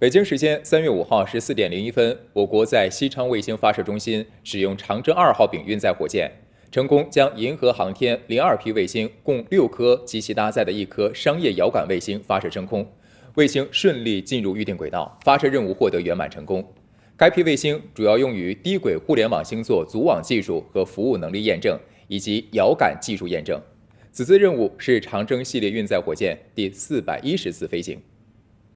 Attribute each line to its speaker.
Speaker 1: 北京时间三月五号十四点零一分，我国在西昌卫星发射中心使用长征二号丙运载火箭，成功将银河航天零二批卫星共六颗及其搭载的一颗商业遥感卫星发射升空，卫星顺利进入预定轨道，发射任务获得圆满成功。该批卫星主要用于低轨互联网星座组网技术和服务能力验证以及遥感技术验证。此次任务是长征系列运载火箭第四百一十次飞行。